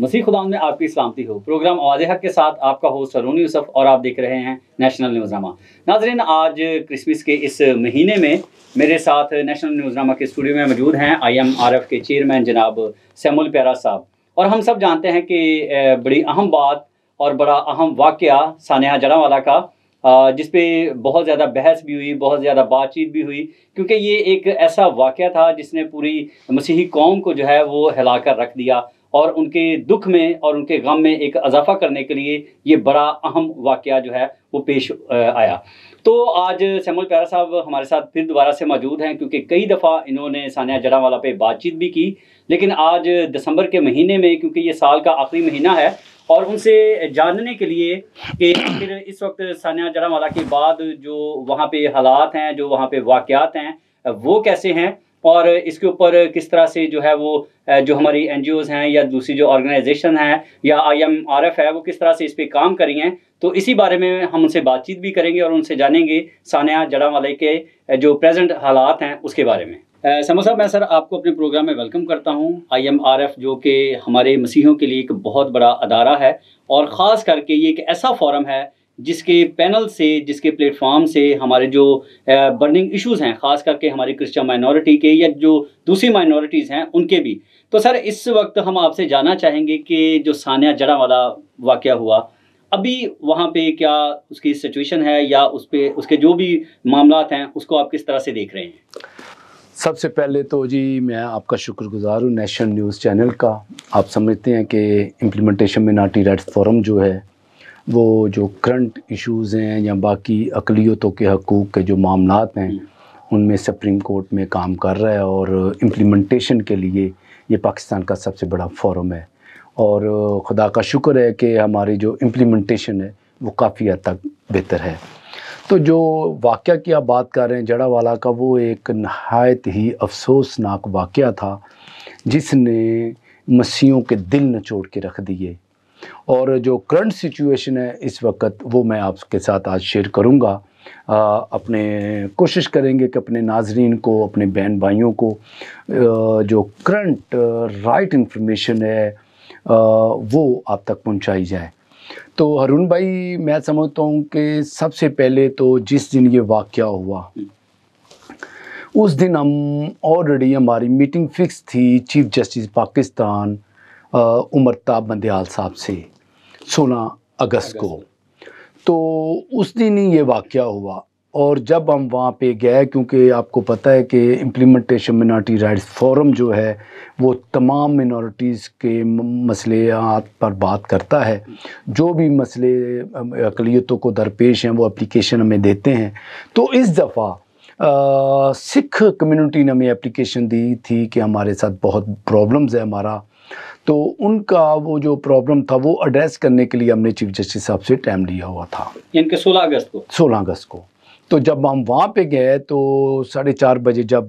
मसीह खुदा में आपकी सलामती हो प्रोग्राम आवाज़ हक के साथ आपका होस्ट अरून यूसफ और आप देख रहे हैं नेशनल न्यूज़नामा नाजरन आज क्रिसमस के इस महीने में मेरे साथ नेशनल न्यूज़नामा के स्टूडियो में मौजूद हैं आई एम आर एफ के चेयरमैन जनाब सैमुल प्यारा साहब और हम सब जानते हैं कि बड़ी अहम बात और बड़ा अहम वाक़ सानहा जड़ावाला का जिसपे बहुत ज़्यादा बहस भी हुई बहुत ज़्यादा बातचीत भी हुई क्योंकि ये एक ऐसा वाक़ था जिसने पूरी मसीही कौम को जो है वो हिला कर रख दिया और उनके दुख में और उनके गम में एक अजाफा करने के लिए ये बड़ा अहम वाक़ जो है वो पेश आया तो आज सैमुल प्यारा साहब हमारे साथ फिर दोबारा से मौजूद हैं क्योंकि कई दफ़ा इन्होंने सानिया जड़ावाला पे बातचीत भी की लेकिन आज दिसंबर के महीने में क्योंकि ये साल का आखिरी महीना है और उनसे जानने के लिए कि फिर इस वक्त सानिया जड़ावाला के बाद जो वहाँ पे हालात हैं जो वहाँ पे वाक़ हैं वो कैसे हैं और इसके ऊपर किस तरह से जो है वो जो हमारी एन हैं या दूसरी जो ऑर्गेनाइजेशन हैं या आई है वो किस तरह से इस पर काम करी हैं तो इसी बारे में हम उनसे बातचीत भी करेंगे और उनसे जानेंगे सानिया जड़ावाले के जो प्रेजेंट हालात हैं उसके बारे में समो साहब मैं सर आपको अपने प्रोग्राम में वेलकम करता हूं आईएमआरएफ जो कि हमारे मसीहों के लिए एक बहुत बड़ा अदारा है और ख़ास करके ये एक ऐसा फॉरम है जिसके पैनल से जिसके प्लेटफॉर्म से हमारे जो बर्निंग इश्यूज हैं ख़ास करके हमारी क्रिश्चियन माइनॉरिटी के या जो दूसरी माइनॉरिटीज़ हैं उनके भी तो सर इस वक्त हम आपसे जानना चाहेंगे कि जो सानिया जड़ा वाला वाक़ हुआ अभी वहाँ पे क्या उसकी सिचुएशन है या उस पर उसके जो भी मामला हैं उसको आप किस तरह से देख रहे हैं सबसे पहले तो जी मैं आपका शुक्रगुजार हूँ नेशनल न्यूज़ चैनल का आप समझते हैं कि इम्प्लीमेंटेशन में नाटी राइट्स फोरम जो है वो जो करंट इश्यूज़ हैं या बाकी अकलीतों के हकूक़ के जो मामला हैं उनमें सुप्रीम कोर्ट में काम कर रहा है और इम्प्लीमेंटेशन के लिए ये पाकिस्तान का सबसे बड़ा फोरम है और ख़ुदा का शुक्र है कि हमारी जो इम्प्लीमेंटेशन है वो काफ़ी हद तक बेहतर है तो जो वाक़ की आप बात कर रहे हैं जड़ा वाला का वो एक नहायत ही अफसोसनाक वाक़ था जिसने मसीहों के दिल नचोड़ के रख दिए और जो करंट सिचुएशन है इस वक्त वो मैं आपके साथ आज शेयर करूँगा अपने कोशिश करेंगे कि अपने नाजरीन को अपने बहन भाइयों को जो करंट राइट इन्फॉर्मेशन है वो आप तक पहुँचाई जाए तो हरून भाई मैं समझता हूँ कि सबसे पहले तो जिस दिन ये वाक़ हुआ उस दिन हम ऑलरेडी हमारी मीटिंग फिक्स थी चीफ जस्टिस पाकिस्तान उमरताब बंदयाल साहब से सोलह अगस्त को तो उस दिन ही ये वाक़ हुआ और जब हम वहाँ पे गए क्योंकि आपको पता है कि इम्प्लीमेंटेशन मिनार्टी राइट्स फोरम जो है वो तमाम मिनॉरिटीज़ के मसले पर बात करता है जो भी मसले अकलीतों को दरपेश हैं वो एप्लीकेशन हमें देते हैं तो इस दफ़ा सिख कम्युनिटी ने हमें एप्लीकेशन दी थी कि हमारे साथ बहुत प्रॉब्लम्स है हमारा तो उनका वो जो प्रॉब्लम था वो एड्रेस करने के लिए हमने चीफ जस्टिस साहब से टाइम लिया हुआ था इनके 16 अगस्त को 16 अगस्त को तो जब हम वहाँ पे गए तो साढ़े चार बजे जब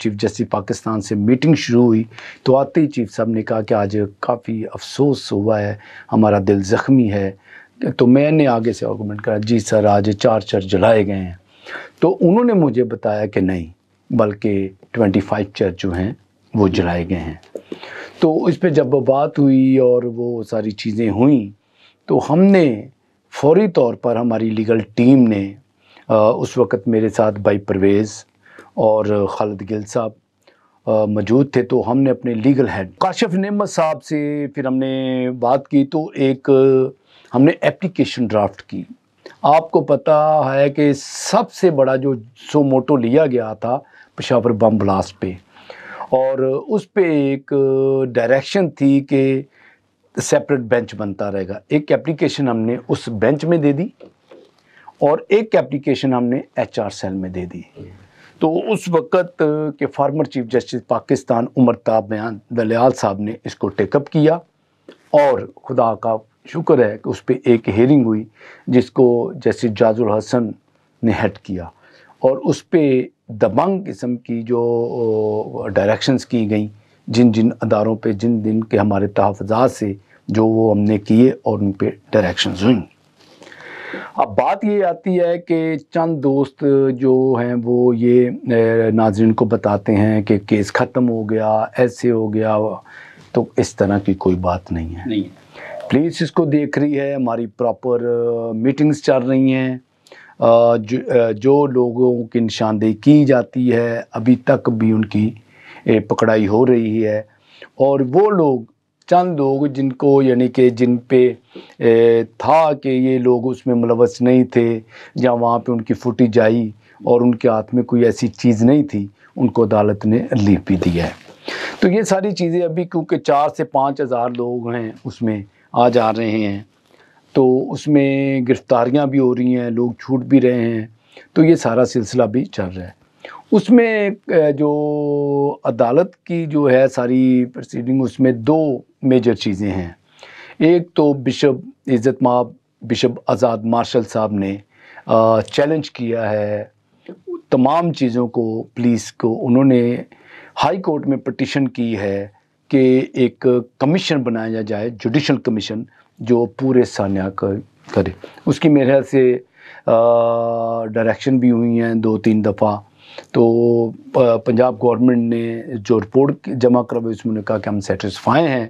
चीफ uh, जस्टिस पाकिस्तान से मीटिंग शुरू हुई तो आते ही चीफ साहब ने कहा कि आज काफ़ी अफसोस हुआ है हमारा दिल ज़ख्मी है तो मैंने आगे से आर्गूमेंट करा जी सर आज चार चार जलाए गए हैं तो उन्होंने मुझे बताया कि नहीं बल्कि ट्वेंटी फाइव चर्च जो हैं वो जलाए गए हैं तो इस पर जब बात हुई और वो सारी चीज़ें हुई तो हमने फौरी तौर पर हमारी लीगल टीम ने आ, उस वक़्त मेरे साथ भाई परवेज़ और खालिद गिल साहब मौजूद थे तो हमने अपने लीगल हेड काशिफ नमत साहब से फिर हमने बात की तो एक हमने एप्लीकेशन ड्राफ्ट की आपको पता है कि सबसे बड़ा जो सो मोटो लिया गया था पेशावर बम ब्लास्ट पे और उस पर एक डायरेक्शन थी कि सेपरेट बेंच बनता रहेगा एक एप्लीकेशन हमने उस बेंच में दे दी और एक एप्लीकेशन हमने एचआर सेल में दे दी तो उस वक़्त के former chief justice Pakistan Umar Ata बयान दलियाल साहब ने इसको टेकअप किया और खुदा का शुक्र है कि उस पर एक हेयरिंग हुई जिसको जस्टिस जाजुल हसन ने हेड किया और उस पर दबंग किस्म की जो डायरेक्शंस की गई जिन जिन अदारों पे जिन दिन के हमारे तहफात से जो वो हमने किए और उन पर डायरेक्शन हुई अब बात ये आती है कि चंद दोस्त जो हैं वो ये नाजरन को बताते हैं कि केस ख़त्म हो गया ऐसे हो गया तो इस तरह की कोई बात नहीं है नहीं। पुलिस इसको देख रही है हमारी प्रॉपर मीटिंग्स चल रही हैं जो, जो लोगों की निशानदेही की जाती है अभी तक भी उनकी पकड़ाई हो रही है और वो लोग चंद लोग जिनको यानी कि जिन पे था कि ये लोग उसमें मुलवस नहीं थे या वहाँ पे उनकी फुटी जाई और उनके हाथ में कोई ऐसी चीज़ नहीं थी उनको अदालत ने रिलीफ भी दिया है तो ये सारी चीज़ें अभी क्योंकि चार से पाँच हज़ार लोग हैं उसमें आ जा रहे हैं तो उसमें गिरफ़्तारियाँ भी हो रही हैं लोग छूट भी रहे हैं तो ये सारा सिलसिला भी चल रहा है उसमें जो अदालत की जो है सारी प्रोसीडिंग उसमें दो मेजर चीज़ें हैं एक तो बिशप इज़्ज़त माब बिशप आज़ाद मार्शल साहब ने चैलेंज किया है तमाम चीज़ों को पुलिस को उन्होंने हाई कोर्ट में पटिशन की है कि एक कमीशन बनाया जाए जुडिशल कमीशन जो पूरे सान्या कर करे उसकी मेरे ख्याल से डायरेक्शन भी हुई हैं दो तीन दफ़ा तो पंजाब गवर्नमेंट ने जो रिपोर्ट जमा करवाई उसमें उन्होंने कहा कि हम सेटिस्फाई हैं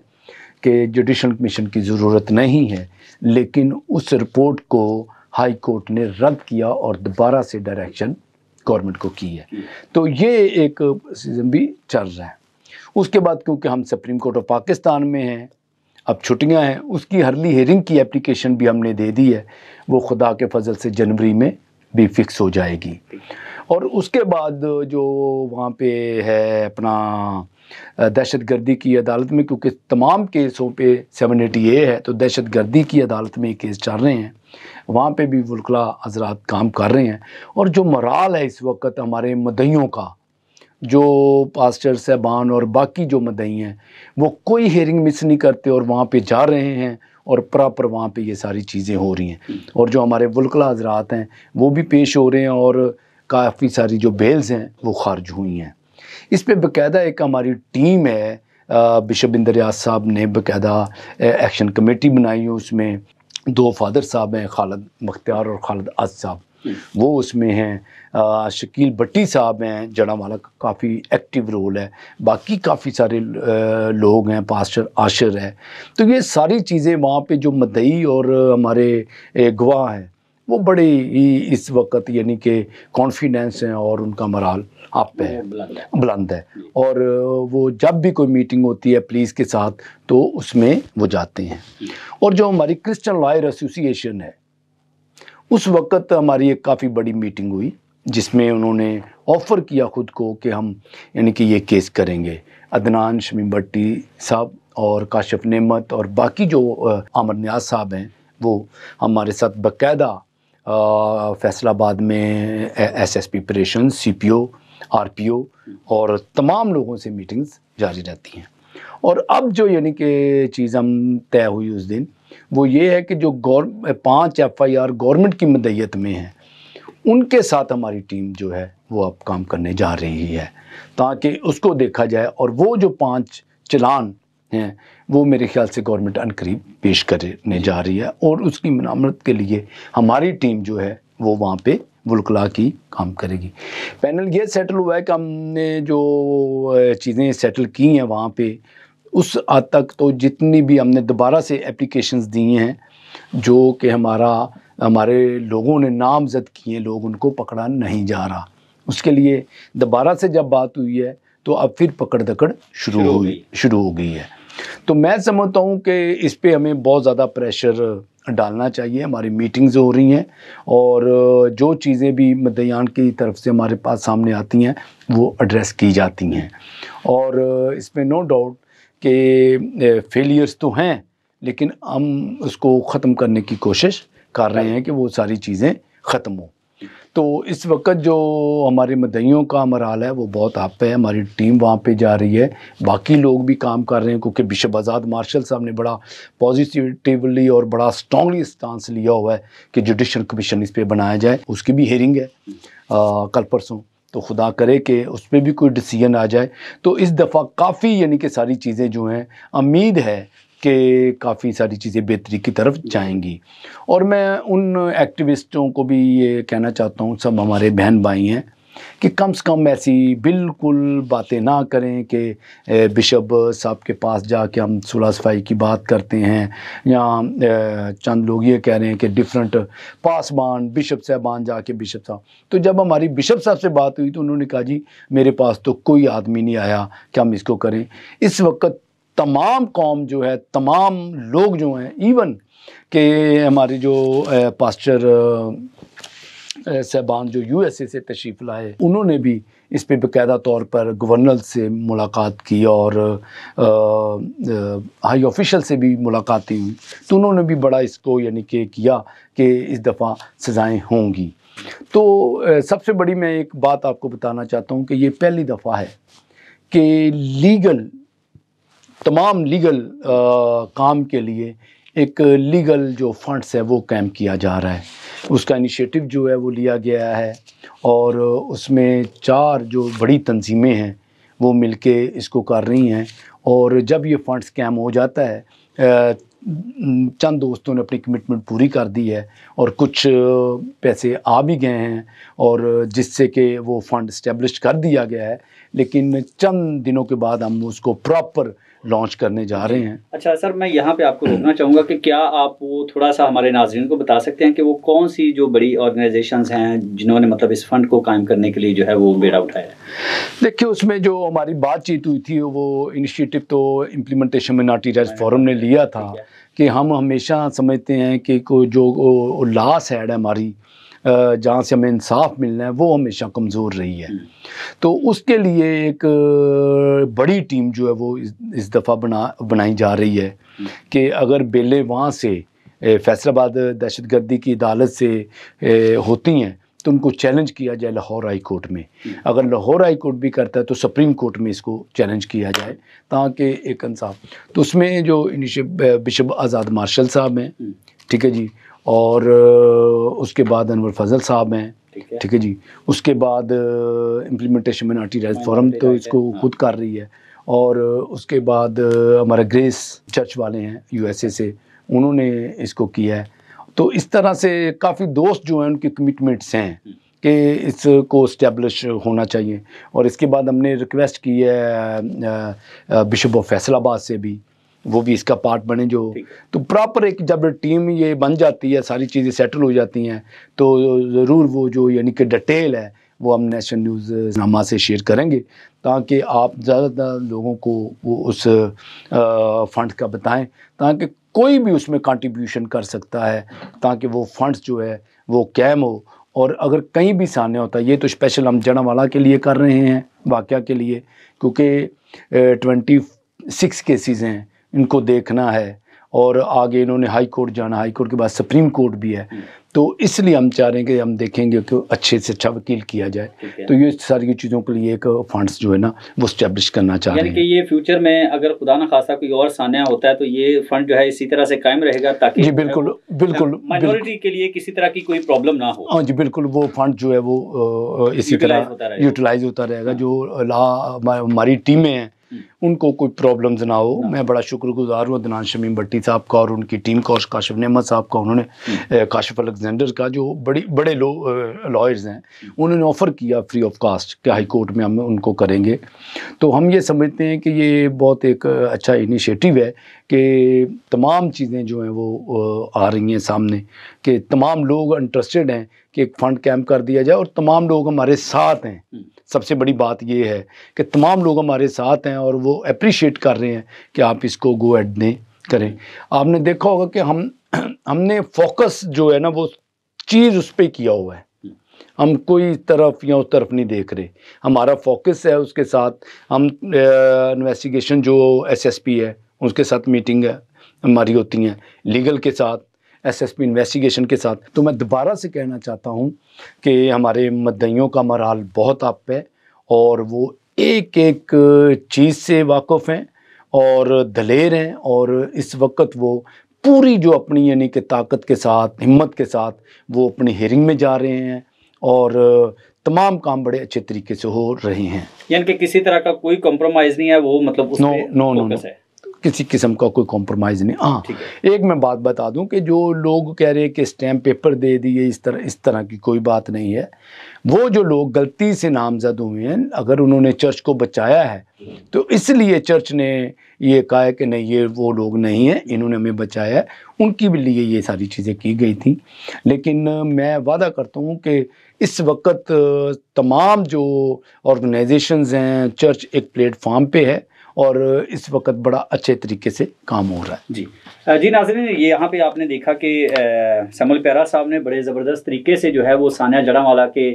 कि जुडिशल कमीशन की ज़रूरत नहीं है लेकिन उस रिपोर्ट को हाई कोर्ट ने रद्द किया और दोबारा से डायरेक्शन गवर्नमेंट को की है तो ये एक सीज़न भी चल रहा है उसके बाद क्योंकि हम सुप्रीम कोर्ट ऑफ पाकिस्तान में हैं अब छुट्टियां हैं उसकी हरली हेरिंग की एप्लीकेशन भी हमने दे दी है वो खुदा के फजल से जनवरी में भी फिक्स हो जाएगी और उसके बाद जो वहाँ पे है अपना दहशत गर्दी की अदालत में क्योंकि तमाम केसों पे सेवन एटी ए है तो दहशत गर्दी की अदालत में केस चल रहे हैं वहाँ पे भी वुलकला हजरात काम कर रहे हैं और जो मराल है इस वक्त हमारे मदइयों का जो पास्टर साहबान और बाकी जो मदई हैं वो कोई हेयरिंग मिस नहीं करते और वहाँ पे जा रहे हैं और प्रॉपर वहाँ पे ये सारी चीज़ें हो रही हैं और जो हमारे वलकला हजरात हैं वो भी पेश हो रहे हैं और काफ़ी सारी जो बेल्स हैं वो खारज हुई हैं इस पर बाकायदा एक हमारी टीम है बिशप इंदरियाज साहब ने बाकायदा एक्शन कमेटी बनाई है उसमें दो फादर साहब हैं खालद मख्तियार और खालद आज साहब वो उसमें हैं शकील भट्टी साहब हैं जड़ा वाला काफ़ी एक्टिव रोल है बाकी काफ़ी सारे लोग हैं पास्टर आशर है तो ये सारी चीज़ें वहाँ पे जो मदई और हमारे गवाह हैं वो बड़े ही इस वक्त यानी कि कॉन्फिडेंस हैं और उनका मराल आप पे है बुलंद है और वो जब भी कोई मीटिंग होती है पुलिस के साथ तो उसमें वो जाते हैं और जो हमारी क्रिश्चियन लॉयर एसोसिएशन है उस वक़्त हमारी एक काफ़ी बड़ी मीटिंग हुई जिसमें उन्होंने ऑफ़र किया ख़ुद को कि हम यानी कि ये केस करेंगे अदनान शमी भट्टी साहब और काशिफ नेमत और बाकी जो आमर न्याज साहब हैं वो हमारे साथ बकायदा फैसलाबाद में एस एस पी प्रेशन C P O R P O और तमाम लोगों से मीटिंग्स जारी रहती हैं और अब जो यानी कि चीज़ हम तय हुई उस दिन वो ये है कि जो गौर पाँच एफ आई आर गवर्नमेंट की मदयत में हैं उनके साथ हमारी टीम जो है वो अब काम करने जा रही है ताकि उसको देखा जाए और वो जो पाँच चलान हैं वो मेरे ख्याल से गवर्नमेंट अनकरीब पेश करने जा रही है और उसकी मनामत के लिए हमारी टीम जो है वो वहाँ पे वुलकला की काम करेगी पैनल ये सेटल हुआ है कि हमने जो चीज़ें सेटल की हैं वहाँ पे उस हद तक तो जितनी भी हमने दोबारा से एप्लीकेशंस दिए हैं जो कि हमारा हमारे लोगों ने नामजद किए लोग उनको पकड़ा नहीं जा रहा उसके लिए दोबारा से जब बात हुई है तो अब फिर पकड़ दकड़ शुरू हो गई शुरू हो गई है तो मैं समझता हूँ कि इस पर हमें बहुत ज़्यादा प्रेशर डालना चाहिए हमारी मीटिंग्स हो रही हैं और जो चीज़ें भी मदयान की तरफ से हमारे पास सामने आती हैं वो एड्रेस की जाती हैं और इसमें नो डाउट कि फेलियर्स तो हैं लेकिन हम उसको ख़त्म करने की कोशिश कर रहे हैं कि वो सारी चीज़ें ख़त्म हों तो इस वक्त जो हमारे मदईयों का मरहाल है वो बहुत आप पे है हमारी टीम वहाँ पे जा रही है बाकी लोग भी काम कर रहे हैं क्योंकि बिशप आज़ाद मार्शल साहब ने बड़ा पॉजिटिवली और बड़ा स्ट्रांगली स्टांस लिया हुआ है कि जुडिशल कमीशन इस पर बनाया जाए उसकी भी हेयरिंग है आ, कल परसों तो खुदा करे कि उस पर भी कोई डिसीजन आ जाए तो इस दफ़ा काफ़ी यानी कि सारी चीज़ें जो हैं उम्मीद है कि काफ़ी सारी चीज़ें बेहतरी की तरफ जाएंगी और मैं उन एक्टिविस्टों को भी ये कहना चाहता हूँ सब हमारे बहन भाई हैं कि कम से कम ऐसी बिल्कुल बातें ना करें कि बिशप साहब के पास जा के हम सुलह सफाई की बात करते हैं या चंद लोग ये कह रहे हैं कि डिफरेंट पासबान बिशप साहबान जाके बिशप साहब तो जब हमारी बिशप साहब से बात हुई तो उन्होंने कहा जी मेरे पास तो कोई आदमी नहीं आया कि हम इसको करें इस वक्त तमाम कौम जो है तमाम लोग जो हैं इवन के हमारे जो पास्टर साहबान जो यू एस ए से तशरीफ़ लाए उन्होंने भी इस पर बायदा तौर पर गवर्नर से मुलाकात की और आ, आ, हाई ऑफिशल से भी मुलाकातें हुई तो उन्होंने भी बड़ा इसको यानी कि किया कि इस दफ़ा सज़ाएँ होंगी तो सबसे बड़ी मैं एक बात आपको बताना चाहता हूँ कि ये पहली दफ़ा है कि लीगल तमाम लीगल आ, काम के लिए एक लीगल जो फंड्स है वो कैम किया जा रहा है उसका इनिशिएटिव जो है वो लिया गया है और उसमें चार जो बड़ी तंजीमें हैं वो मिल के इसको कर रही हैं और जब ये फंड स्कैम हो जाता है चंद दोस्तों ने अपनी कमिटमेंट पूरी कर दी है और कुछ पैसे आ भी गए हैं और जिससे कि वो फ़ंड इस्टेब्लिश कर दिया गया है लेकिन चंद दिनों के बाद हम उसको प्रॉपर लॉन्च करने जा रहे हैं अच्छा सर मैं यहाँ पे आपको रोकना चाहूँगा कि क्या आप वो थोड़ा सा हमारे नाजरन को बता सकते हैं कि वो कौन सी जो बड़ी ऑर्गेनाइजेशंस हैं जिन्होंने मतलब इस फंड को कायम करने के लिए जो है वो बेड़ा उठाया देखिए उसमें जो हमारी बातचीत हुई थी वो इनिशिएटिव तो इम्प्लीमेंटेशन मिनाटी राज फोरम ने हाँ, लिया था कि हम हमेशा समझते हैं कि जो लास्ट एड है हमारी जहाँ से हमें इंसाफ मिलना है वो हमेशा कमज़ोर रही है हम्म। तो उसके लिए एक बड़ी टीम जो है वो इस, दफ़ा बना बनाई जा रही है हम्म। कि अगर बेले वहाँ से फैसलाबाद दहशत गर्दी की अदालत से होती हैं तो उनको चैलेंज किया जाए लाहौर हाई कोर्ट में हम्म। अगर लाहौर हाई कोर्ट भी करता है तो सुप्रीम कोर्ट में इसको चैलेंज किया जाए ताकि एक इंसाफ तो उसमें जो इनिशिय बिशप आज़ाद मार्शल साहब हैं ठीक है जी और उसके बाद अनवर फजल साहब हैं ठीक है जी उसके बाद इम्प्लीमेंटेशन में नाटी राइज तो इसको हाँ। खुद कर रही है और उसके बाद हमारा ग्रेस चर्च वाले हैं यूएसए से उन्होंने इसको किया है तो इस तरह से काफ़ी दोस्त जो हैं उनके कमिटमेंट्स हैं हम्म। कि इसको इस्टेब्लिश होना चाहिए और इसके बाद हमने रिक्वेस्ट की है बिशप ऑफ फैसलाबाद से भी वो भी इसका पार्ट बने जो तो प्रॉपर एक जब टीम ये बन जाती है सारी चीज़ें सेटल हो जाती हैं तो ज़रूर वो जो यानी कि डिटेल है वो हम नेशनल न्यूज़ नामा से शेयर करेंगे ताकि आप ज़्यादातर लोगों को वो उस फंड का बताएं ताकि कोई भी उसमें कंट्रीब्यूशन कर सकता है ताकि वो फंड्स जो है वो कैम हो और अगर कहीं भी सामने होता है ये तो स्पेशल हम जड़ावाला के लिए कर रहे हैं वाक़ के लिए क्योंकि ट्वेंटी सिक्स केसेज़ हैं इनको देखना है और आगे इन्होंने हाई कोर्ट जाना हाई कोर्ट के बाद सुप्रीम कोर्ट भी है हम्म। तो इसलिए हम चाह रहे हैं कि हम देखेंगे कि अच्छे से अच्छा वकील किया जाए तो ये सारी चीज़ों के लिए एक फंड्स जो है ना वो स्टैब्लिश करना चाह रहे हैं कि ये फ्यूचर में अगर खुदा ना खासा कोई और सान्या होता है तो ये फंड जो है इसी तरह से कायम रहेगा ताकि जी बिल्कुल बिल्कुल मतलब माइनॉरिटी के लिए किसी तरह की कोई प्रॉब्लम ना हो हाँ जी बिल्कुल वो फंड जो है वो इसी तरह यूटिलाइज होता रहेगा हाँ। जो ला हमारी टीमें हैं उनको कोई प्रॉब्लम ना हो मैं बड़ा शुक्रगुजार हूँ अदनान शमीम भट्टी साहब का और उनकी टीम का और काशिफ नहमद साहब का उन्होंने हम्म। काशिफ अलेक्जेंडर का जो बड़ी बड़े लो लॉयर्स हैं हम्म। उन्होंने ऑफ़र किया फ्री ऑफ कास्ट कि हाई कोर्ट में हम उनको करेंगे तो हम ये समझते हैं कि ये बहुत एक अच्छा इनिशिएटिव है कि तमाम चीज़ें जो हैं वो आ रही हैं सामने कि तमाम लोग इंटरेस्टेड हैं कि एक फ़ंड कैम्प कर दिया जाए और तमाम लोग हमारे साथ हैं हम्म। सबसे बड़ी बात ये है कि तमाम लोग हमारे साथ हैं और वो अप्रिशिएट कर रहे हैं कि आप इसको गो एड दें करें आपने देखा होगा कि हम हमने फोकस जो है ना वो चीज़ उस पर किया हुआ है हम कोई तरफ या उस तरफ नहीं देख रहे हमारा फोकस है उसके साथ हम इन्वेस्टिगेशन जो एसएसपी है उसके साथ मीटिंग है हमारी होती हैं लीगल के साथ एसएसपी इन्वेस्टिगेशन के साथ तो मैं दोबारा से कहना चाहता हूँ कि हमारे मदईयों का मराल बहुत आप है और वो एक एक चीज़ से वाकफ़ हैं और दलेर हैं और इस वक्त वो पूरी जो अपनी यानी कि ताकत के साथ हिम्मत के साथ वो अपनी हेयरिंग में जा रहे हैं और तमाम काम बड़े अच्छे तरीके से हो रहे हैं यानी कि किसी तरह का कोई कॉम्प्रोमाइज़ नहीं है वो मतलब no no no, no, no, no, no, no, no, no, no किसी किस्म का कोई कॉम्प्रोमाइज़ नहीं हाँ एक मैं बात बता दूं कि जो लोग कह रहे हैं कि स्टैम्प पेपर दे दिए इस तरह इस तरह की कोई बात नहीं है वो जो लोग गलती से नामजद हुए हैं अगर उन्होंने चर्च को बचाया है तो इसलिए चर्च ने ये कहा है कि नहीं ये वो लोग नहीं हैं इन्होंने हमें बचाया है उनकी भी लिए ये सारी चीज़ें की गई थी लेकिन मैं वादा करता हूँ कि इस वक्त तमाम जो ऑर्गेनाइजेशंस हैं चर्च एक प्लेटफॉर्म पे है और इस वक्त बड़ा अच्छे तरीके से काम हो रहा है जी जी नाजरीन ये यहाँ पे आपने देखा कि समल प्यारा साहब ने बड़े ज़बरदस्त तरीके से जो है वो सानिया जड़ावाला के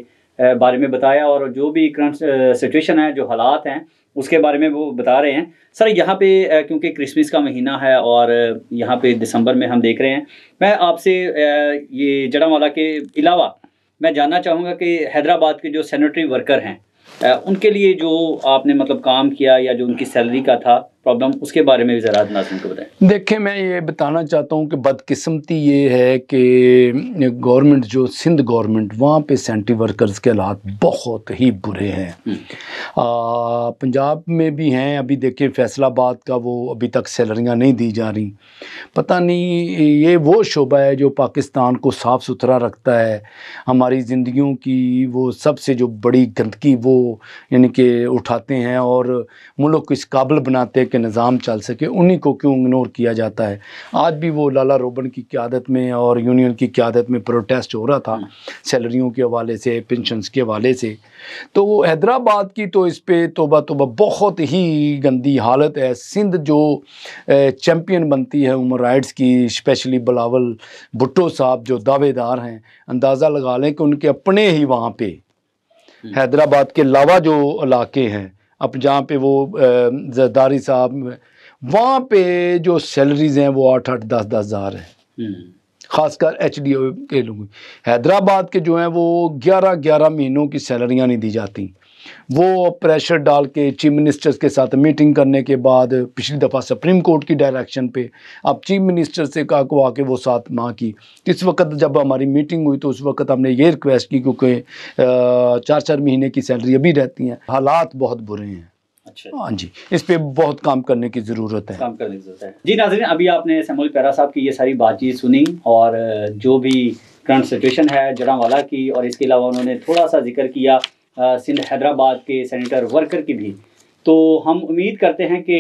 बारे में बताया और जो भी करंट सिचुएशन है जो हालात हैं उसके बारे में वो बता रहे हैं सर यहाँ पे क्योंकि क्रिसमस का महीना है और यहाँ पे दिसंबर में हम देख रहे हैं मैं आपसे ये जड़ावाला के अलावा मैं जानना चाहूँगा कि हैदराबाद के जो सैनिटरी वर्कर हैं उनके लिए जो आपने मतलब काम किया या जो उनकी सैलरी का था प्रॉब्लम तो उसके बारे में भी ज़रा नाजिम को बताएं देखिए मैं ये बताना चाहता हूँ कि बदकिस्मती ये है कि गवर्नमेंट जो सिंध गवर्नमेंट वहाँ पे सेंटी वर्कर्स के हालात बहुत ही बुरे हैं हम्म। पंजाब में भी हैं अभी देखिए फैसलाबाद का वो अभी तक सैलरियाँ नहीं दी जा रही पता नहीं ये वो शोबा है जो पाकिस्तान को साफ़ सुथरा रखता है हमारी ज़िंदगियों की वो सबसे जो बड़ी गंदगी वो यानी कि उठाते हैं और मुल्क को इस काबिल बनाते हैं कि के निज़ाम चल सके उन्हीं को क्यों इग्नोर किया जाता है आज भी वो लाला रोबन की क्यादत में और यूनियन की क्यादत में प्रोटेस्ट हो रहा था हम्म। सैलरीों के हवाले से पेंशन के हवाले से तो वो हैदराबाद की तो इस पर तोबा तोबा बहुत ही गंदी हालत है सिंध जो चैम्पियन बनती है उमर राइट्स की स्पेशली बलावल भुट्टो साहब जो दावेदार हैं अंदाज़ा लगा लें कि उनके अपने ही वहाँ पर हम्म। हैदराबाद के अलावा जो इलाके हैं अब जहाँ पे वो जरदारी साहब वहाँ पे जो सैलरीज हैं वो आठ आठ दस दस हज़ार हैं हम्म। ख़ासकर एच डी ओ के लोग हैदराबाद के जो हैं वो ग्यारह ग्यारह महीनों की सैलरियाँ नहीं दी जाती वो प्रेशर डाल के चीफ मिनिस्टर्स के साथ मीटिंग करने के बाद पिछली दफ़ा सुप्रीम कोर्ट की डायरेक्शन पे अब चीफ मिनिस्टर से कहा को आके वो सात माह की इस वक्त जब हमारी मीटिंग हुई तो उस वक्त हमने ये रिक्वेस्ट की क्योंकि चार चार महीने की सैलरी अभी रहती हैं हालात बहुत बुरे हैं अच्छा हाँ जी इस पे बहुत काम करने की ज़रूरत है काम करने की ज़रूरत है जी नाजरीन अभी आपने सैमुल पैरा साहब की ये सारी बातचीत सुनी और जो भी करंट सिचुएशन है जड़ावाला की और इसके अलावा उन्होंने थोड़ा सा जिक्र किया सिंध हैदराबाद के सेनेटर वर्कर की भी तो हम उम्मीद करते हैं कि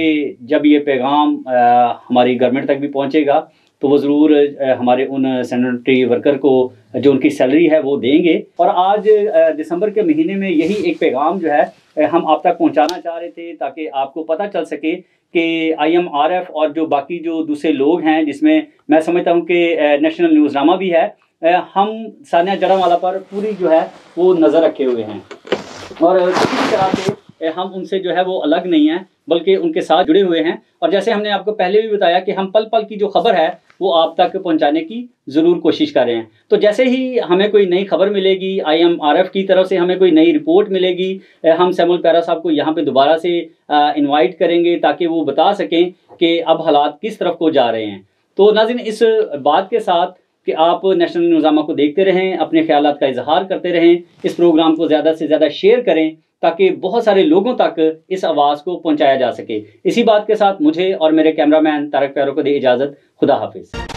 जब ये पैगाम हमारी गवर्नमेंट तक भी पहुँचेगा तो वो ज़रूर हमारे उन सैनिटरी वर्कर को जो उनकी सैलरी है वो देंगे और आज दिसंबर के महीने में यही एक पैगाम जो है हम आप तक पहुंचाना चाह रहे थे ताकि आपको पता चल सके कि आईएमआरएफ और जो बाकी जो दूसरे लोग हैं जिसमें मैं समझता हूँ कि नेशनल न्यूज़नामा भी है हम सानिया वाला पर पूरी जो है वो नज़र रखे हुए हैं और किसी तरह से हम उनसे जो है वो अलग नहीं हैं बल्कि उनके साथ जुड़े हुए हैं और जैसे हमने आपको पहले भी बताया कि हम पल पल की जो खबर है वो आप तक पहुंचाने की ज़रूर कोशिश कर रहे हैं तो जैसे ही हमें कोई नई खबर मिलेगी आईएमआरएफ की तरफ से हमें कोई नई रिपोर्ट मिलेगी हम सैमुल पैरा साहब को यहाँ पे दोबारा से इनवाइट करेंगे ताकि वो बता सकें कि अब हालात किस तरफ को जा रहे हैं तो नाजिन इस बात के साथ कि आप नेशनल निज़ामा को देखते रहें अपने ख्याल का इजहार करते रहें इस प्रोग्राम को ज़्यादा से ज़्यादा शेयर करें ताकि बहुत सारे लोगों तक इस आवाज़ को पहुंचाया जा सके इसी बात के साथ मुझे और मेरे कैमरामैन तारक प्यारों को दी इजाज़त खुदा हाफिज़